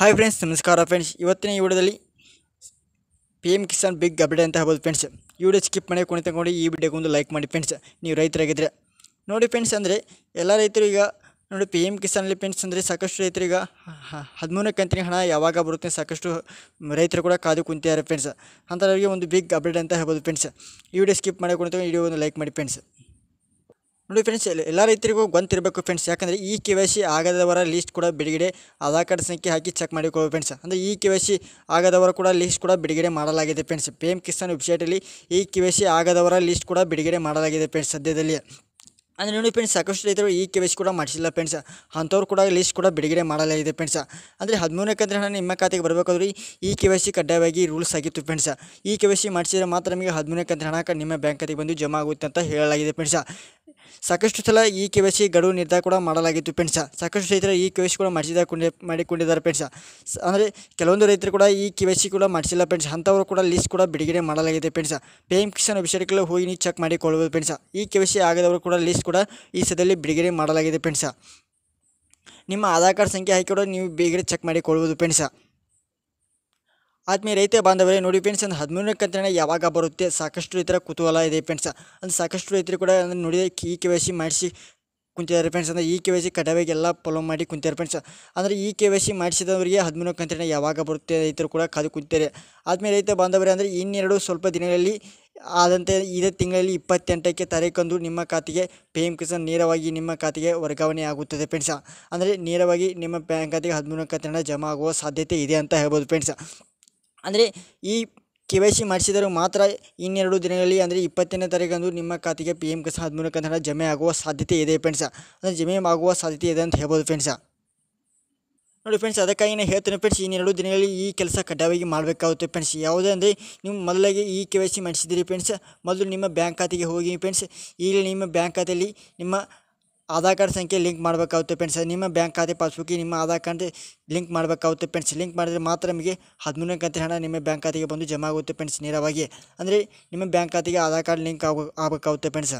hi friends ನಮಸ್ಕಾರ friends ಇವತ್ತಿನ ಈ ವಿಡಿಯೋದಲ್ಲಿ P M Kisan big update ಅಂತ ಹೇಳ್ಬೋದು ಫ್ರೆಂಡ್ಸ್ ಈ ವಿಡಿಯೋ ಸ್ಕಿಪ್ ಮಾಡಿ ಕುಣಿತಕೊಂಡು ಈ ವಿಡಿಯೋಗೊಂದು ಲೈಕ್ ಮಾಡಿ ಫ್ರೆಂಡ್ಸ್ ನೀವು ರೈತರಾಗಿದ್ದರೆ ನೋಡಿ ಫ್ರೆಂಡ್ಸ್ ಅಂದರೆ ಎಲ್ಲ ರೈತರು ಈಗ ನೋಡಿ ಪಿ ಎಮ್ ಕಿಸಾನಲ್ಲಿ ಫ್ರೆಂಡ್ಸ್ ಅಂದರೆ ಸಾಕಷ್ಟು ಈಗ ಹದಿಮೂರನೇ ಕಂತಿನ ಹಣ ಯಾವಾಗ ಬರುತ್ತೆ ಸಾಕಷ್ಟು ರೈತರು ಕೂಡ ಕಾದು ಕುಂತಿದ್ದಾರೆ ಫ್ರೆಂಡ್ಸ್ ಅಂತವರಿಗೆ ಒಂದು ಬಿಗ್ ಅಪ್ಡೇಟ್ ಅಂತ ಹೇಳ್ಬೋದು ಫ್ರೆಂಡ್ಸ್ ಈ ವಿಡಿಯೋ ಸ್ಕಿಪ್ ಮಾಡಿ ಕುಣಿತ ವಿಡಿಯೋ ಒಂದು ಲೈಕ್ ಮಾಡಿ ಫ್ರೆಂಡ್ಸ್ ನೋಡಿ ಫ್ರೆಂಡ್ಸ್ ಎಲ್ಲ ರೈತರಿಗೂ ಗೊತ್ತಿರಬೇಕು ಫ್ರೆಂಡ್ಸ್ ಯಾಕಂದರೆ ಈ ಕೆ ವೈ ಸಿ ಆಗದವರ ಲೀಸ್ಟ್ ಕೂಡ ಬಿಡುಗಡೆ ಆಧಾರ್ ಕಾರ್ಡ್ ಸಂಖ್ಯೆ ಹಾಕಿ ಚೆಕ್ ಮಾಡಿಕೊಳ್ಳಿ ಫ್ರೆಂಡ್ಸ್ ಅಂದರೆ ಈ ಕೆ ವೈ ಸಿ ಆಗದವರ ಕೂಡ ಲೀಸ್ಟ್ ಕೂಡ ಬಿಡುಗಡೆ ಮಾಡಲಾಗಿದೆ ಫ್ರೆಂಡ್ಸ್ ಪಿ ಎಂ ಕಿಸಾನ್ ವೆಬ್ಸೈಟಲ್ಲಿ ಈ ಕೆ ವೈ ಸಿ ಆಗದವರ ಲಿಸ್ಟ್ ಕೂಡ ಬಿಡುಗಡೆ ಮಾಡಲಾಗಿದೆ ಫ್ರೆಂಡ್ಸ್ ಸದ್ಯದಲ್ಲಿ ಅಂದರೆ ನೋಡಿ ಫ್ರೆಂಡ್ಸ್ ಸಾಕಷ್ಟು ರೈತರು ಈ ಕೆ ವೈ ಸಿ ಕೂಡ ಮಾಡಿಸಿಲ್ಲ ಫ್ರೆಂಡ್ಸ್ ಅಂಥವ್ರು ಕೂಡ ಲಿಸ್ಟ್ ಕೂಡ ಬಿಡುಗಡೆ ಮಾಡಲಾಗಿದೆ ಫ್ರೆಂಡ್ಸ್ ಅಂದರೆ ಹದಿಮೂರನೇ ಕಂದ್ರೆ ಹಣ ನಿಮ್ಮ ಖಾತೆಗೆ ಬರಬೇಕಾದ್ರೆ ಈ ಕೆ ವೈ ಸಿ ಕಡ್ಡಾಯವಾಗಿ ರೂಲ್ಸ್ ಆಗಿತ್ತು ಫ್ರೆಂಡ್ಸ್ ಈ ಕೆ ವೈ ಸಿ ಮಾಡಿಸಿದ್ರೆ ಮಾತ್ರ ನಿಮಗೆ ಹದಿಮೂರಕ್ಕೆ ಕಂದ್ರೆ ಹಣ ನಿಮ್ಮ ಬ್ಯಾಂಕ್ ಖಾತೆಗೆ ಬಂದು ಜಮಾ ಆಗುತ್ತೆ ಅಂತ ಹೇಳಲಾಗಿದೆ ಫ್ರೆಂಡ್ಸ್ ಸಾಕಷ್ಟು ಸಲ ಈ ಕೆ ವೈ ಸಿ ಗಡುವು ನಿರ್ಧಾರ ಕೂಡ ಮಾಡಲಾಗಿತ್ತು ಪೆಂಡ್ಸ ಸಾಕಷ್ಟು ರೈತರು ಈ ಕೆ ವೈ ಸಿ ಕೂಡ ಮಾಡಿಸಿದ ಮಾಡಿಕೊಂಡಿದ್ದಾರೆ ಫ್ರೆಂಡ್ಸ ಅಂದರೆ ಕೆಲವೊಂದು ರೈತರು ಕೂಡ ಈ ಕೆ ವೈ ಸಿ ಕೂಡ ಮಾಡಿಸಿಲ್ಲ ಫ್ರೆಂಡ್ಸ್ ಅಂಥವರು ಕೂಡ ಲಿಸ್ಟ್ ಕೂಡ ಬಿಡುಗಡೆ ಮಾಡಲಾಗಿದೆ ಪೆಂಡ್ಸ ಪಿ ಎಂ ಕಿಸಾನ್ ವೆಬ್ಸೈಟ್ಗಳು ಹೋಗಿ ನೀವು ಚೆಕ್ ಮಾಡಿಕೊಳ್ಬೋದು ಪೆಂಡ್ಸ ಈ ಕೆ ವೈ ಸಿ ಆಗದವರು ಕೂಡ ಲಿಸ್ಟ್ ಕೂಡ ಈ ಸದಲ್ಲಿ ಬಿಡುಗಡೆ ಮಾಡಲಾಗಿದೆ ಪೆಂಡ್ಸ ನಿಮ್ಮ ಆಧಾರ್ ಕಾರ್ಡ್ ಸಂಖ್ಯೆ ಹಾಕಿ ಕೂಡ ನೀವು ಬೇಗ ಚೆಕ್ ಮಾಡಿಕೊಳ್ಬೋದು ಪೆಂಡ್ಸ ಆತ್ಮೀಯ ರೈತ ಬಾಂಧವರೇ ನೋಡಿ ಫ್ರೆಂಡ್ಸ್ ಒಂದು ಹದಿಮೂರನೇ ಕಂತಿನ ಯಾವಾಗ ಬರುತ್ತೆ ಸಾಕಷ್ಟು ರೈತರ ಕುತೂಹಲ ಇದೆ ಫ್ರೆಂಡ್ಸ್ ಅಂದ್ರೆ ಸಾಕಷ್ಟು ರೈತರು ಕೂಡ ಅಂದರೆ ನೋಡಿದ ಈ ಕೆ ವೈ ಸಿ ಮಾಡಿಸಿ ಕುಂತಿದ್ದಾರೆ ಫ್ರೆಂಡ್ಸ್ ಅಂದರೆ ಈ ಕೆ ವೈ ಸಿ ಎಲ್ಲ ಫಾಲೋ ಮಾಡಿ ಕುಂತಿದ್ದಾರೆ ಫ್ರೆಂಡ್ಸ್ ಅಂದರೆ ಈ ಕೆ ವೈ ಸಿ ಮಾಡಿಸಿದವರಿಗೆ ಹದಿಮೂರು ಕಂತಿನ ಯಾವಾಗ ಬರುತ್ತೆ ರೈತರು ಕೂಡ ಕಾದು ಕುಂತಿದ್ದಾರೆ ಆದ್ಮೇಲೆ ರೈತ ಬಾಂಧವರೇ ಅಂದರೆ ಇನ್ನೆರಡು ಸ್ವಲ್ಪ ದಿನಗಳಲ್ಲಿ ಆದಂತೆ ಇದೇ ತಿಂಗಳಲ್ಲಿ ಇಪ್ಪತ್ತೆಂಟಕ್ಕೆ ತಾರೀಕಂದು ನಿಮ್ಮ ಖಾತೆಗೆ ಪಿ ಎಮ್ ಕಿಸಾನ್ ನೇರವಾಗಿ ನಿಮ್ಮ ಖಾತೆಗೆ ವರ್ಗಾವಣೆ ಆಗುತ್ತದೆ ಫ್ರೆಂಡ್ಸ್ ಅಂದರೆ ನೇರವಾಗಿ ನಿಮ್ಮ ಬ್ಯಾಂಕ್ ಖಾತೆಗೆ ಹದಿಮೂರನೇ ಕಂತಿನ ಜಮಾ ಆಗುವ ಸಾಧ್ಯತೆ ಇದೆ ಅಂತ ಹೇಳ್ಬೋದು ಫ್ರೆಂಡ್ಸ್ ಅಂದರೆ ಈ ಕೆ ವೈ ಸಿ ಮಾಡಿಸಿದರೂ ಮಾತ್ರ ಇನ್ನೆರಡು ದಿನಗಳಲ್ಲಿ ಅಂದರೆ ಇಪ್ಪತ್ತನೇ ತಾರೀಕಂದು ನಿಮ್ಮ ಖಾತೆಗೆ ಪಿ ಎಮ್ ಕಿಸಾನ್ ಮೂಲಕ ಹಣ ಜಮೆ ಆಗುವ ಸಾಧ್ಯತೆ ಇದೆ ಫ್ರೆಂಡ್ಸ ಅಂದರೆ ಜಮೆ ಆಗುವ ಸಾಧ್ಯತೆ ಇದೆ ಅಂತ ಹೇಳ್ಬೋದು ಫ್ರೆಂಡ್ಸ ನೋಡಿ ಫ್ರೆಂಡ್ಸ್ ಅದಕ್ಕಾಗಿ ನಾನು ಹೇಳ್ತೇನೆ ಫ್ರೆಂಡ್ಸ್ ಇನ್ನೆರಡು ದಿನಗಳಲ್ಲಿ ಈ ಕೆಲಸ ಕಡ್ಡಾಯವಾಗಿ ಮಾಡಬೇಕಾಗುತ್ತೆ ಫ್ರೆಂಡ್ಸ್ ಯಾವುದೇ ಅಂದರೆ ನೀವು ಮೊದಲಾಗಿ ಈ ಕೆ ವೈ ಸಿ ಮಾಡಿಸಿದಿರಿ ಫ್ರೆಂಡ್ಸ್ ಮೊದಲು ನಿಮ್ಮ ಬ್ಯಾಂಕ್ ಖಾತೆಗೆ ಹೋಗಿ ಫ್ರೆಂಡ್ಸ್ ಈಗಲೇ ನಿಮ್ಮ ಬ್ಯಾಂಕ್ ಖಾತೆಯಲ್ಲಿ ನಿಮ್ಮ ಆಧಾರ್ ಸಂಖ್ಯೆ ಲಿಂಕ್ ಮಾಡಬೇಕೌತೆ ಫ್ರೆಂಡ್ಸ್ ನಿಮ್ಮ ಬ್ಯಾಂಕ್ ಖಾತೆ ಪಾಸ್ಬುಕ್ ನಿಮ್ಮ ಆಧಾರ್ ಕಂತ ಲಿಂಕ್ ಮಾಡಬೇಕೌತೆ ಫ್ರೆಂಡ್ಸ್ ಲಿಂಕ್ ಮಾಡಿದ್ರೆ ಮಾತ್ರ ನಿಮಗೆ 13 ಕಂತ ಹಣ ನಿಮ್ಮ ಬ್ಯಾಂಕ್ ಖಾತೆಗೆ ಬಂದು ಜಮಾಗುತ್ತೆ ಫ್ರೆಂಡ್ಸ್ নিরাপಾಗಿ ಅಂದ್ರೆ ನಿಮ್ಮ ಬ್ಯಾಂಕ್ ಖಾತೆಗೆ ಆಧಾರ್ ಲಿಂಕ್ ಆಗಕೌತೆ ಫ್ರೆಂಡ್ಸ್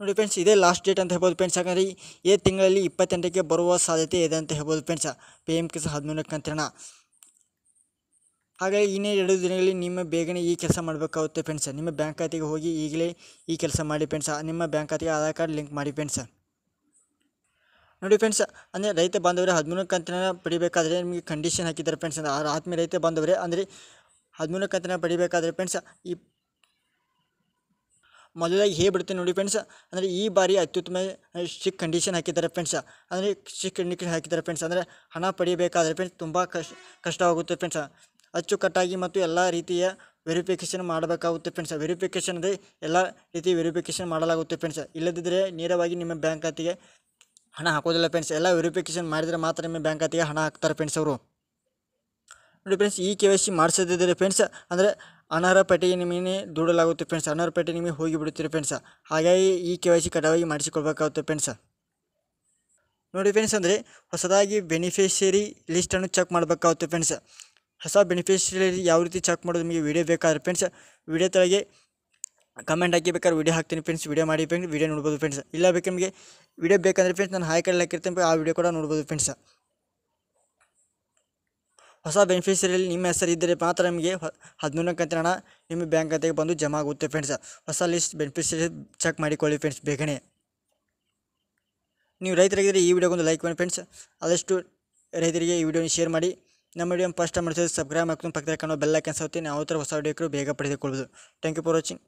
ನೋಡಿ ಫ್ರೆಂಡ್ಸ್ ಇದೆ ಲಾಸ್ಟ್ ಡೇಟ್ ಅಂತ ಹೇಳ್ಬಹುದು ಫ್ರೆಂಡ್ಸ್ ಅಂದ್ರೆ ಈ ತಿಂಗಳಲಿ 28 ರಕ್ಕೆ ಬರುವ ಸಾಧ್ಯತೆ ಇದೆ ಅಂತ ಹೇಳ್ಬಹುದು ಫ್ರೆಂಡ್ಸ್ पीएम ಕಿಸ 13 ಕಂತ ಹಣ ಹಾಗಾಗಿ ಇನ್ನೇ ಎರಡು ದಿನಗಳಲ್ಲಿ ನಿಮ್ಮ ಬೇಗನೆ ಈ ಕೆಲಸ ಮಾಡಬೇಕಾಗುತ್ತೆ ಫ್ರೆಂಡ್ಸ ನಿಮ್ಮ ಬ್ಯಾಂಕ್ ಖಾತೆಗೆ ಹೋಗಿ ಈಗಲೇ ಈ ಕೆಲಸ ಮಾಡಿ ಫ್ರೆಂಡ್ಸ ನಿಮ್ಮ ಬ್ಯಾಂಕ್ ಖಾತೆಗೆ ಆಧಾರ್ ಕಾರ್ಡ್ ಲಿಂಕ್ ಮಾಡಿ ಫ್ರೆಂಡ್ಸ ನೋಡಿ ಫ್ರೆಂಡ್ಸ್ ಅಂದರೆ ರೈತ ಬಾಂಧವರೇ ಹದಿಮೂರು ಕಂತಿನ ಪಡಿಬೇಕಾದ್ರೆ ನಿಮಗೆ ಕಂಡೀಷನ್ ಹಾಕಿದ್ದಾರೆ ಫ್ರೆಂಡ್ಸ್ ಅಂದರೆ ಆರು ಆತ್ಮೀಯ ರೈತ ಬಾಂಧವರೇ ಅಂದರೆ ಹದಿಮೂರು ಕಂತಿನ ಪಡಿಬೇಕಾದ್ರೆ ಫ್ರೆಂಡ್ಸ್ ಈ ಮೊದಲಾಗಿ ಹೇಗೆ ಬಿಡುತ್ತೆ ನೋಡಿ ಫ್ರೆಂಡ್ಸ್ ಅಂದರೆ ಈ ಬಾರಿ ಅತ್ಯುತ್ತಮ ಸ್ಟ್ರಿಕ್ ಕಂಡೀಷನ್ ಹಾಕಿದ್ದಾರೆ ಫ್ರೆಂಡ್ಸ್ ಅಂದರೆ ಸ್ಟ್ರಿಕ್ ಕಂಡೀಷನ್ ಹಾಕಿದ್ದಾರೆ ಫ್ರೆಂಡ್ಸ್ ಅಂದರೆ ಹಣ ಪಡಿಬೇಕಾದ್ರೆ ಫ್ರೆಂಡ್ಸ್ ತುಂಬ ಕಷ್ಟ ಕಷ್ಟವಾಗುತ್ತೆ ಫ್ರೆಂಡ್ಸ್ ಅಚ್ಚುಕಟ್ಟಾಗಿ ಮತ್ತು ಎಲ್ಲ ರೀತಿಯ ವೆರಿಫಿಕೇಷನ್ ಮಾಡಬೇಕಾಗುತ್ತೆ ಫ್ರೆಂಡ್ಸ್ ವೆರಿಫಿಕೇಷನ್ ಅಂದರೆ ಎಲ್ಲ ರೀತಿ ವೆರಿಫಿಕೇಷನ್ ಮಾಡಲಾಗುತ್ತೆ ಫ್ರೆಂಡ್ಸ್ ಇಲ್ಲದಿದ್ದರೆ ನೇರವಾಗಿ ನಿಮ್ಮ ಬ್ಯಾಂಕ್ ಖಾತೆಗೆ ಹಣ ಹಾಕೋದಿಲ್ಲ ಫ್ರೆಂಡ್ಸ್ ಎಲ್ಲ ವೆರಿಫಿಕೇಷನ್ ಮಾಡಿದರೆ ಮಾತ್ರ ನಿಮ್ಮ ಬ್ಯಾಂಕ್ ಖಾತೆಗೆ ಹಣ ಹಾಕ್ತಾರೆ ಫ್ರೆಂಡ್ಸ್ ಅವರು ನೋಡಿ ಫ್ರೆಂಡ್ಸ್ ಈ ಕೆ ವೈ ಸಿ ಮಾಡಿಸೋದಿದ್ರೆ ಫ್ರೆಂಡ್ಸ್ ಅಂದರೆ ಅನರ್ಹ ಪಟ್ಟಿಗೆ ನಿಮಗೆ ದೂಡಲಾಗುತ್ತೆ ಫ್ರೆಂಡ್ಸ್ ಅನರ್ಹ ಪಟ್ಟಿ ನಿಮಗೆ ಹೋಗಿಬಿಡುತ್ತೀರಿ ಫ್ರೆಂಡ್ಸ್ ಹಾಗಾಗಿ ಈ ಕೆ ವೈ ಸಿ ಕಡ್ಡಾಯವಾಗಿ ಮಾಡಿಸಿಕೊಳ್ಬೇಕಾಗುತ್ತೆ ಫ್ರೆಂಡ್ಸ್ ನೋಡಿ ಫ್ರೆಂಡ್ಸ್ ಅಂದರೆ ಹೊಸದಾಗಿ ಬೆನಿಫಿಷರಿ ಲಿಸ್ಟನ್ನು ಚೆಕ್ ಮಾಡಬೇಕಾಗುತ್ತೆ ಫ್ರೆಂಡ್ಸ್ ಹೊಸ ಬೆನಿಫಿಷರಿ ಯಾವ ರೀತಿ ಚೆಕ್ ಮಾಡೋದು ನಿಮಗೆ ವೀಡಿಯೋ ಬೇಕಾದ್ರೆ ಫ್ರೆಂಡ್ಸ್ ವೀಡಿಯೋ ತೊಳಗೆ ಕಮೆಂಟ್ ಹಾಕಿ ಬೇಕಾದ್ರೆ ವೀಡಿಯೋ ಹಾಕ್ತೀನಿ ಫ್ರೆಂಡ್ಸ್ ವೀಡಿಯೋ ಮಾಡಿ ಫ್ರೆಂಡ್ಸ್ ವೀಡಿಯೋ ನೋಡ್ಬೋದು ಫ್ರೆಂಡ್ಸ್ ಇಲ್ಲ ಬೇಕು ನಿಮಗೆ ವೀಡಿಯೋ ಬೇಕಂದರೆ ಫ್ರೆಂಡ್ಸ್ ನಾನು ಹಾಯ್ ಕಡೆ ಹಾಕಿರ್ತೀನಿ ಆ ವೀಡಿಯೋ ಕೂಡ ನೋಡ್ಬೋದು ಫ್ರೆಂಡ್ಸ್ ಹೊಸ ಬೆನಿಫಿಷರಿಯಲ್ಲಿ ನಿಮ್ಮ ಹೆಸರು ಇದ್ದರೆ ಮಾತ್ರ ನಿಮಗೆ ಹದಿಮೂರನೇ ಕಂತಿನ ಹಣ ನಿಮ್ಮ ಬ್ಯಾಂಕ್ ಖಾತೆಗೆ ಬಂದು ಜಮಾ ಆಗುತ್ತೆ ಫ್ರೆಂಡ್ಸ್ ಹೊಸ ಲಿಸ್ಟ್ ಬೆನಿಫಿಷರಿ ಚೆಕ್ ಮಾಡಿಕೊಳ್ಳಿ ಫ್ರೆಂಡ್ಸ್ ಬೇಗನೆ ನೀವು ರೈತರಿಗಿದ್ರೆ ಈ ವಿಡಿಯೋಗೊಂದು ಲೈಕ್ ಮಾಡಿ ಫ್ರೆಂಡ್ಸ್ ಆದಷ್ಟು ರೈತರಿಗೆ ಈ ವಿಡಿಯೋನ ಶೇರ್ ಮಾಡಿ ನಮ್ಮ ವಿಡಿಯೋ ಫಸ್ಟ್ ಟೈಮ್ ಮಾಡಿಸೋದು ಸಬ್ಸ್ಕ್ರೈಬ್ ಮಾಡ್ಕೊಂಡು ಪಕ್ಕದಲ್ಲಿ ಕಾಣೋ ಬೆಲ್ಲಕ್ಕೆ ಅನ್ಸೋತಿ ನಾವು ಥರ ಹೊಸ ವಿಡಿಯೋಕ್ಕೂ ಬೇಗ ಪಡೆದುಕೊಳ್ಬೋದು ಥ್ಯಾಂಕ್ ಯು ಫಾರ್ ವಾಚಿಂಗ್